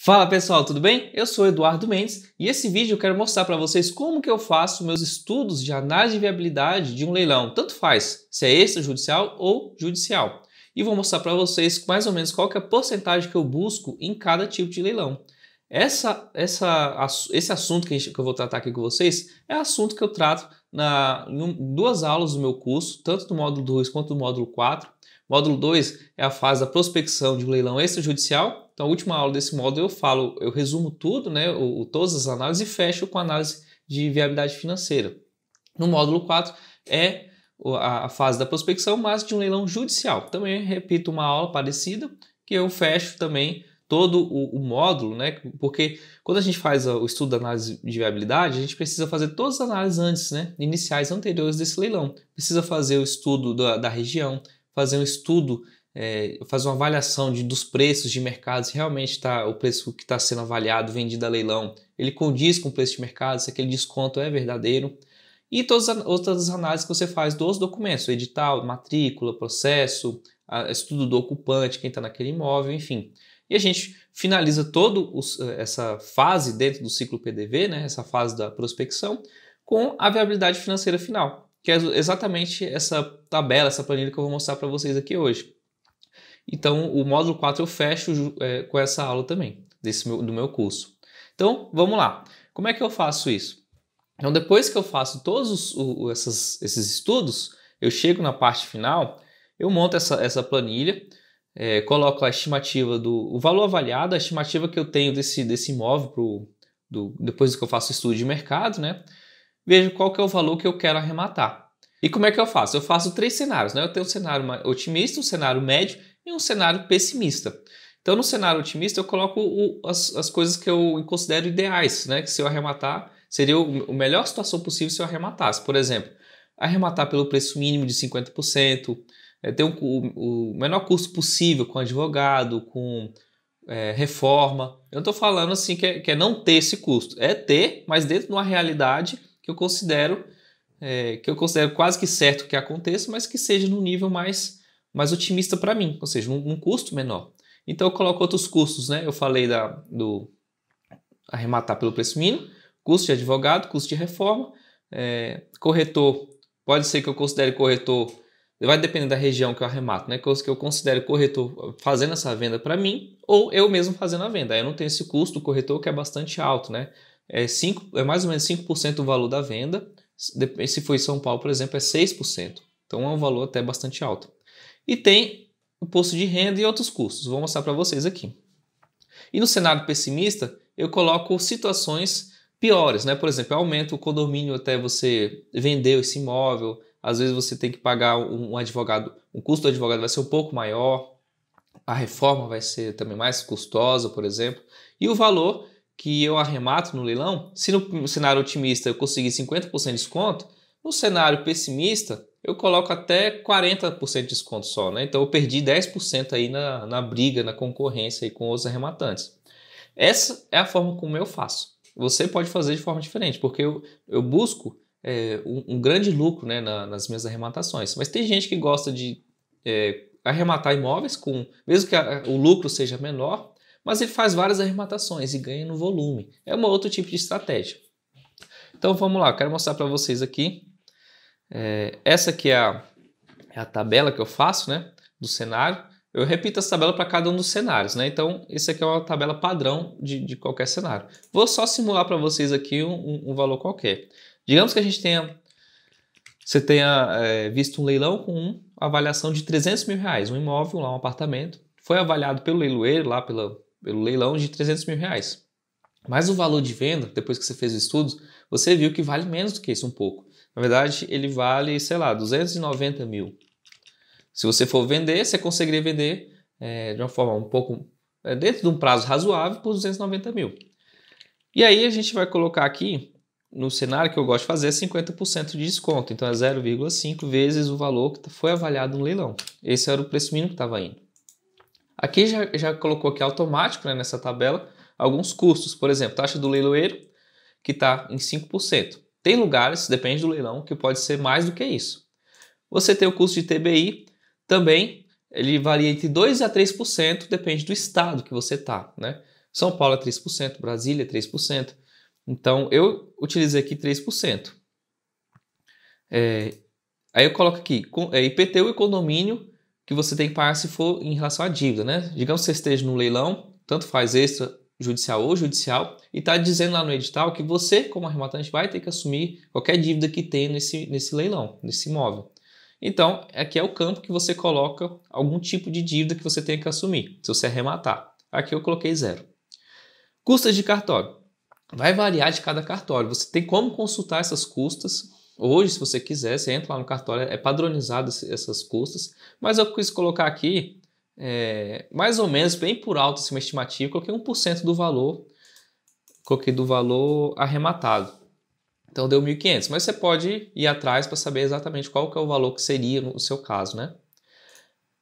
Fala pessoal, tudo bem? Eu sou Eduardo Mendes e esse vídeo eu quero mostrar para vocês como que eu faço meus estudos de análise de viabilidade de um leilão, tanto faz se é extrajudicial ou judicial. E vou mostrar para vocês mais ou menos qual que é a porcentagem que eu busco em cada tipo de leilão. Essa, essa, esse assunto que, eu vou tratar aqui com vocês é assunto que eu trato na, em duas aulas do meu curso, tanto do módulo 2 quanto do módulo 4. Módulo 2 é a fase da prospecção de um leilão extrajudicial então, a última aula desse módulo eu falo, eu resumo tudo, né, o, todas as análises e fecho com análise de viabilidade financeira. No módulo 4 é a fase da prospecção, mas de um leilão judicial. Também repito uma aula parecida, que eu fecho também todo o, o, módulo, né? Porque quando a gente faz o estudo da análise de viabilidade, a gente precisa fazer todas as análises antes, né? Iniciais anteriores desse leilão. Precisa fazer o estudo da, da região, fazer um estudo é, fazer uma avaliação de, dos preços de mercado, se realmente tá, o preço que está sendo avaliado, vendido a leilão, ele condiz com o preço de mercado, se aquele desconto é verdadeiro. E todas as outras análises que você faz dos documentos, edital, matrícula, processo, a, estudo do ocupante, quem está naquele imóvel, enfim. E a gente finaliza toda eh, essa fase dentro do ciclo PDV, né, essa fase da prospecção, com a viabilidade financeira final, que é exatamente essa tabela, essa planilha que eu vou mostrar para vocês aqui hoje. Então, o módulo 4 eu fecho é, com essa aula também, desse meu, do meu curso. Então, vamos lá. Como é que eu faço isso? Então, depois que eu faço todos os, o, essas, esses estudos, eu chego na parte final, eu monto essa, essa planilha, é, coloco a estimativa do o valor avaliado, a estimativa que eu tenho desse, desse imóvel pro, do, depois que eu faço o estudo de mercado, né? Vejo qual que é o valor que eu quero arrematar. E como é que eu faço? Eu faço três cenários, né? Eu tenho um cenário otimista, um cenário médio um cenário pessimista. Então, no cenário otimista, eu coloco o, as, as coisas que eu considero ideais, né? Que se eu arrematar, seria o, melhor situação possível se eu arrematasse. Por exemplo, arrematar pelo preço mínimo de 50%, é, ter um, o, o, menor custo possível com advogado, com é, reforma. Eu não estou falando assim que é, que é, não ter esse custo. É ter, mas dentro de uma realidade que eu considero é, que eu considero quase que certo que aconteça, mas que seja no nível mais mais otimista para mim, ou seja, um, um, custo menor. Então eu coloco outros custos, né? Eu falei da, do arrematar pelo preço mínimo, custo de advogado, custo de reforma, é, corretor, pode ser que eu considere corretor, vai depender da região que eu arremato, né? Que eu considere corretor fazendo essa venda para mim, ou eu mesmo fazendo a venda. Aí eu não tenho esse custo do corretor que é bastante alto, né? É, cinco, é mais ou menos 5% do valor da venda. Se for em São Paulo, por exemplo, é 6%. Então é um valor até bastante alto. E tem o imposto de renda e outros custos. Vou mostrar para vocês aqui. E no cenário pessimista, eu coloco situações piores, né? Por exemplo, aumenta o condomínio até você vender esse imóvel. Às vezes você tem que pagar um advogado, o custo do advogado vai ser um pouco maior. A reforma vai ser também mais custosa, por exemplo. E o valor que eu arremato no leilão, se no cenário otimista eu conseguir 50% de desconto, no cenário pessimista eu coloco até 40% de desconto só, né? Então eu perdi 10% aí na, na briga, na concorrência aí com os arrematantes. Essa é a forma como eu faço. Você pode fazer de forma diferente, porque eu, eu busco é, um, um, grande lucro né, na, nas minhas arrematações. Mas tem gente que gosta de é, arrematar imóveis com, mesmo que a, o lucro seja menor, mas ele faz várias arrematações e ganha no volume. É um outro tipo de estratégia. Então vamos lá, quero mostrar para vocês aqui é, essa aqui é a, é a, tabela que eu faço, né? Do cenário. Eu repito essa tabela para cada um dos cenários, né? Então, isso aqui é uma tabela padrão de, de qualquer cenário. Vou só simular para vocês aqui um, um, valor qualquer. Digamos que a gente tenha... Você tenha é, visto um leilão com uma avaliação de 300 mil reais. Um imóvel, lá um apartamento. Foi avaliado pelo leiloeiro, lá pela, pelo leilão, de 300 mil reais. Mas o valor de venda, depois que você fez o estudo, você viu que vale menos do que isso um pouco. Na verdade, ele vale, sei lá, 290 mil. Se você for vender, você conseguiria vender é, de uma forma um pouco é, dentro de um prazo razoável por 290 mil. E aí a gente vai colocar aqui no cenário que eu gosto de fazer é 50% de desconto, então é 0,5 vezes o valor que foi avaliado no leilão. Esse era o preço mínimo que estava indo. Aqui já, já colocou aqui automático né, nessa tabela alguns custos, por exemplo, taxa do leiloeiro, que está em 5%. Tem lugares, depende do leilão, que pode ser mais do que isso. Você tem o custo de TBI, também ele varia entre 2% a 3%, depende do estado que você está. Né? São Paulo é 3%, Brasília é 3%. Então, eu utilizei aqui 3%. É, aí eu coloco aqui é, IPTU e condomínio que você tem que pagar se for em relação à dívida, né? Digamos que você esteja no leilão, tanto faz extra judicial ou judicial, e está dizendo lá no edital que você, como arrematante, vai ter que assumir qualquer dívida que tem nesse, nesse leilão, nesse imóvel. Então, aqui é o campo que você coloca algum tipo de dívida que você tenha que assumir, se você arrematar. Aqui eu coloquei zero. Custas de cartório. Vai variar de cada cartório. Você tem como consultar essas custas. Hoje, se você quiser, você entra lá no cartório, é padronizado essas custas. Mas eu quis colocar aqui é, mais ou menos, bem por alto, assim, uma estimativa, coloquei 1% do valor, coloquei do valor arrematado. Então deu 1.500, mas você pode ir atrás para saber exatamente qual que é o valor que seria no seu caso, né?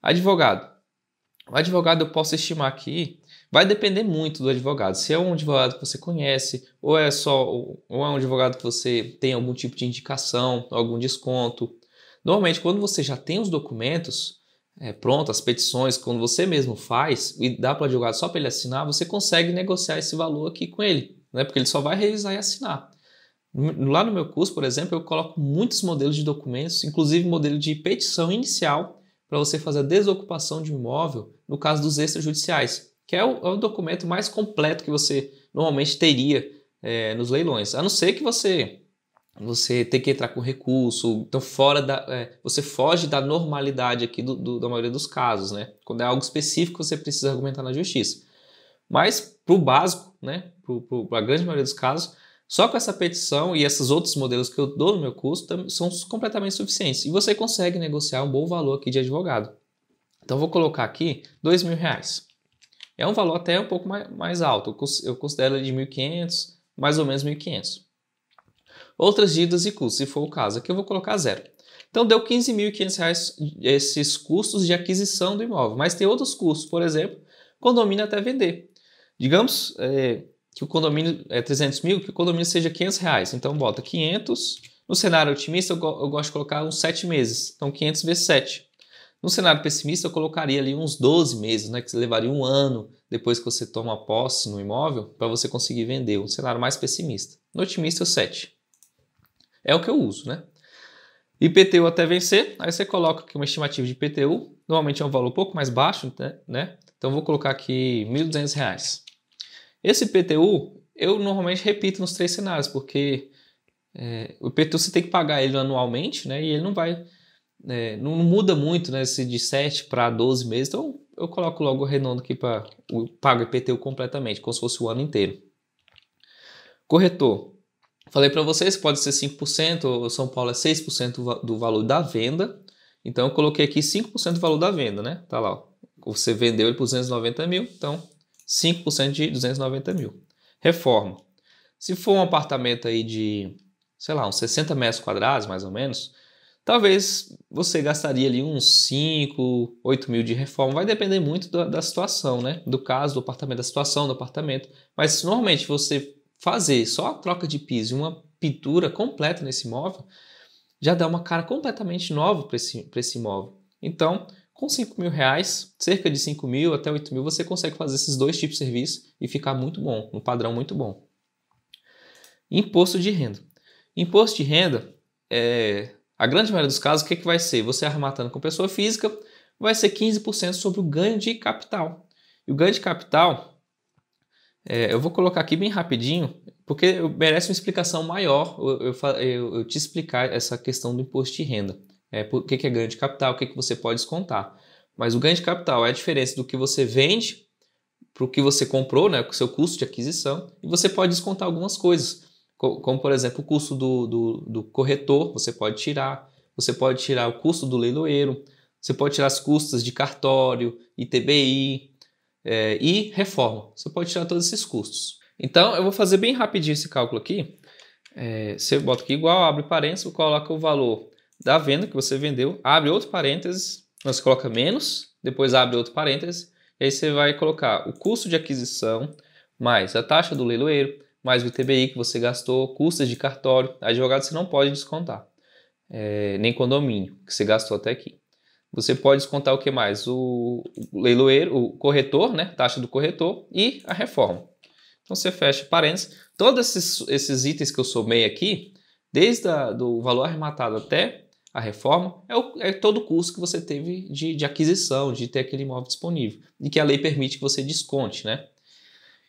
Advogado. O advogado eu posso estimar aqui, vai depender muito do advogado. Se é um advogado que você conhece, ou é só ou é um advogado que você tem algum tipo de indicação, algum desconto. Normalmente, quando você já tem os documentos, é, pronto, as petições, quando você mesmo faz e dá para o advogado só para ele assinar, você consegue negociar esse valor aqui com ele, né? porque ele só vai revisar e assinar. Lá no meu curso, por exemplo, eu coloco muitos modelos de documentos, inclusive modelo de petição inicial, para você fazer a desocupação de um imóvel no caso dos extrajudiciais, que é o, é o documento mais completo que você normalmente teria é, nos leilões, a não ser que você você tem que entrar com recurso, então fora da, é, você foge da normalidade aqui do, do, da maioria dos casos, né? Quando é algo específico você precisa argumentar na justiça. Mas para o básico, né? Para a grande maioria dos casos, só com essa petição e esses outros modelos que eu dou no meu curso são completamente suficientes e você consegue negociar um bom valor aqui de advogado. Então vou colocar aqui dois mil reais. É um valor até um pouco mais, alto, eu considero de 1.500, mais ou menos 1.500 outras dívidas e custos, se for o caso. Aqui eu vou colocar zero. Então deu R$ 15.500 esses custos de aquisição do imóvel, mas tem outros custos, por exemplo, condomínio até vender. Digamos é, que o condomínio é 300 mil, que o condomínio seja 500 reais. Então bota 500. No cenário otimista eu, go eu gosto de colocar uns 7 meses, então 500 vezes 7. No cenário pessimista eu colocaria ali uns 12 meses, né, que levaria um ano depois que você toma posse no imóvel para você conseguir vender. Um cenário mais pessimista. No otimista 7. É o que eu uso, né? IPTU até vencer, aí você coloca aqui uma estimativa de IPTU, normalmente é um valor um pouco mais baixo, né? né? Então vou colocar aqui R$ 1.200. Esse IPTU eu normalmente repito nos três cenários, porque é, o IPTU você tem que pagar ele anualmente, né? E ele não vai, é, não muda muito, né? Se de 7 para 12 meses, então eu coloco logo o redondo aqui para pago IPTU completamente, como se fosse o ano inteiro. Corretor, Falei para vocês, que pode ser 5%, São Paulo é 6% do valor da venda. Então, eu coloquei aqui 5% do valor da venda, né? Tá lá, ó. Você vendeu ele por 290 mil, então 5% de 290 mil. Reforma. Se for um apartamento aí de, sei lá, uns 60 metros quadrados, mais ou menos, talvez você gastaria ali uns 5, 8 mil de reforma. Vai depender muito da, da situação, né? Do caso, do apartamento, da situação do apartamento. Mas, normalmente, você fazer só a troca de piso e uma pintura completa nesse imóvel, já dá uma cara completamente nova para esse, esse imóvel. Então, com 5 mil reais, cerca de 5 mil até 8 mil, você consegue fazer esses dois tipos de serviço e ficar muito bom, um padrão muito bom. Imposto de renda. Imposto de renda, é, a grande maioria dos casos, o que, é que vai ser? Você arrematando com pessoa física, vai ser 15% sobre o ganho de capital. E o ganho de capital é, eu vou colocar aqui bem rapidinho, porque merece uma explicação maior eu, eu, eu te explicar essa questão do imposto de renda. É, o que, que é ganho de capital, o que, que você pode descontar. Mas o ganho de capital é a diferença do que você vende para o que você comprou, né, com o seu custo de aquisição, e você pode descontar algumas coisas, como por exemplo o custo do, do, do corretor, você pode tirar, você pode tirar o custo do leiloeiro, você pode tirar as custas de cartório, ITBI, é, e reforma. Você pode tirar todos esses custos. Então, eu vou fazer bem rapidinho esse cálculo aqui. É, você bota aqui igual, abre parênteses, coloca o valor da venda que você vendeu, abre outro parênteses, você coloca menos, depois abre outro parênteses, e aí você vai colocar o custo de aquisição, mais a taxa do leiloeiro, mais o TBI que você gastou, custos de cartório, advogado você não pode descontar, é, nem condomínio que você gastou até aqui. Você pode descontar o que mais? O leiloeiro, o corretor, né? Taxa do corretor e a reforma. Então você fecha parênteses. Todos esses, esses itens que eu somei aqui, desde o do valor arrematado até a reforma, é, o, é todo o custo que você teve de, de aquisição, de ter aquele imóvel disponível. E que a lei permite que você desconte, né?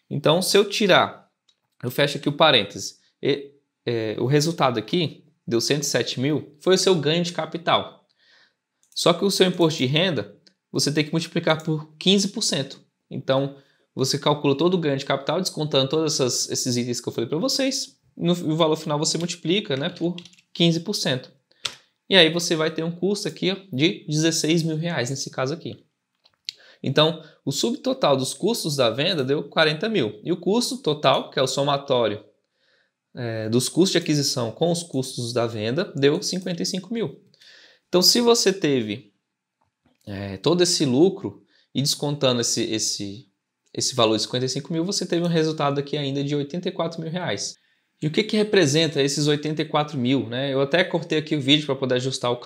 Então, se eu tirar, eu fecho aqui o parêntese, e, é, o resultado aqui deu 107 mil, foi o seu ganho de capital. Só que o seu imposto de renda você tem que multiplicar por 15%. Então, você calcula todo o ganho de capital, descontando todos esses itens que eu falei para vocês. No, valor final você multiplica né, por 15%. E aí você vai ter um custo aqui ó, de 16 mil reais nesse caso aqui. Então, o subtotal dos custos da venda deu 40 mil. E o custo total, que é o somatório é, dos custos de aquisição com os custos da venda, deu 55 mil. Então, se você teve é, todo esse lucro e descontando esse, esse, esse valor de 55 mil, você teve um resultado aqui ainda de 84 mil reais. E o que, que representa esses 84 mil? Né? Eu até cortei aqui o vídeo para poder ajustar o,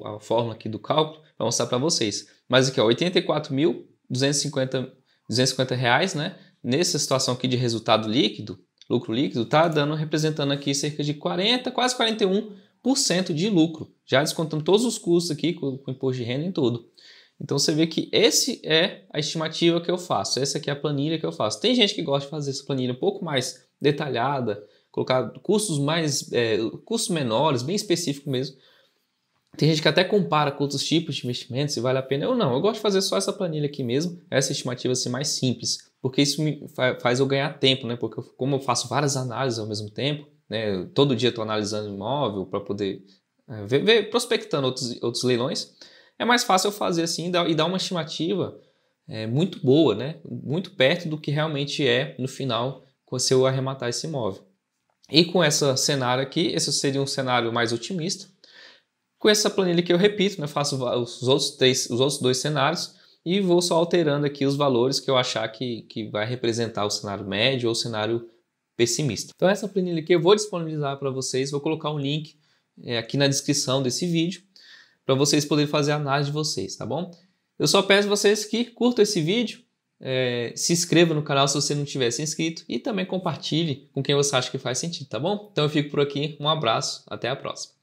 o, a fórmula aqui do cálculo para mostrar para vocês. Mas aqui, ó, 84 mil, 250, 250 reais, né? Nessa situação aqui de resultado líquido, lucro líquido, tá dando, representando aqui cerca de 40, quase 41 cento de lucro, já descontando todos os custos aqui, com, com imposto de renda e tudo. Então você vê que esse é a estimativa que eu faço, essa aqui é a planilha que eu faço. Tem gente que gosta de fazer essa planilha um pouco mais detalhada, colocar custos mais é, custos menores, bem específico mesmo. Tem gente que até compara com outros tipos de investimentos se vale a pena ou não. Eu gosto de fazer só essa planilha aqui mesmo, essa estimativa assim mais simples, porque isso me faz eu ganhar tempo, né? Porque como eu faço várias análises ao mesmo tempo, né? todo dia estou analisando imóvel para poder é, ver, ver, prospectando outros, outros leilões. É mais fácil eu fazer assim e dar, e dar uma estimativa é, muito boa, né? muito perto do que realmente é no final se eu arrematar esse imóvel. E com esse cenário aqui, esse seria um cenário mais otimista. Com essa planilha que eu repito, né, faço os outros, três, os outros dois cenários e vou só alterando aqui os valores que eu achar que, que vai representar o cenário médio ou o cenário pessimista. Então essa planilha aqui eu vou disponibilizar para vocês, vou colocar um link é, aqui na descrição desse vídeo para vocês poderem fazer a análise de vocês, tá bom? Eu só peço vocês que curtam esse vídeo, é, se inscreva no canal se você não se inscrito e também compartilhe com quem você acha que faz sentido, tá bom? Então eu fico por aqui, um abraço, até a próxima.